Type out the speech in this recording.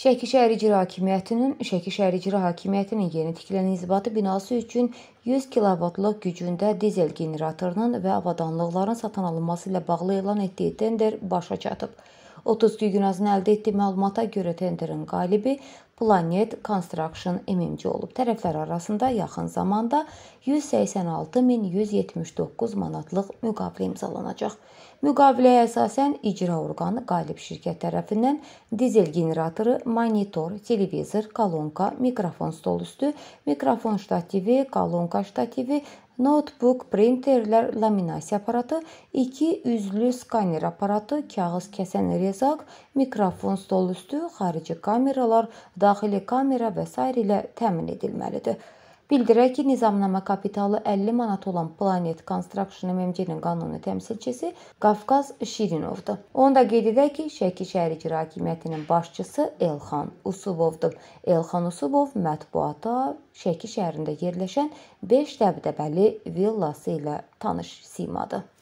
Şəki şəhər icra hakimiyyətinin Şəki şəhər icra hakimiyyətinin yeni tikilən inzibati binası üçün 100 kilovatlı gücündə dizel generatorunun və avadanlıqların satın alınması ilə bağlı elan etdiyi tender başa çatıb. 32 gün ərzində əldə etdiyi məlumata görə tenderin qalibi Planet Construction MMC olub. Tərəflər arasında yaxın zamanda 186179 manatlıq müqavilə imzalanacaq. Müqaviləyə əsasən icra orqanı qalib şirkət tərəfindən dizel generatoru, monitor, televizor, kolonka, mikrofon stolüstü, mikrofon shtativi, kolonka shtativi, notebook, printerlər, laminasiya aparatı, 2 üzlü skaner aparatı, kağız kəsən rezaq, mikrofon stol üstü, xarici kameralar, daxili kamera və s. ilə təmin edilməlidir. Bildirək ki, nizamnamə kapitalı 50 manat olan Planet Construction MMC-nin qanuni təmsilçisi Qafqaz Şirinovdur. Onu da qeyd edək ki, Şəki şəhər icra hakimiyyətinin başçısı Elxan Usubovdur. Elxan Usubov mətbuata Şəki şəhərində yerləşən 5 dəbdəbəli villası ilə tanış simadır.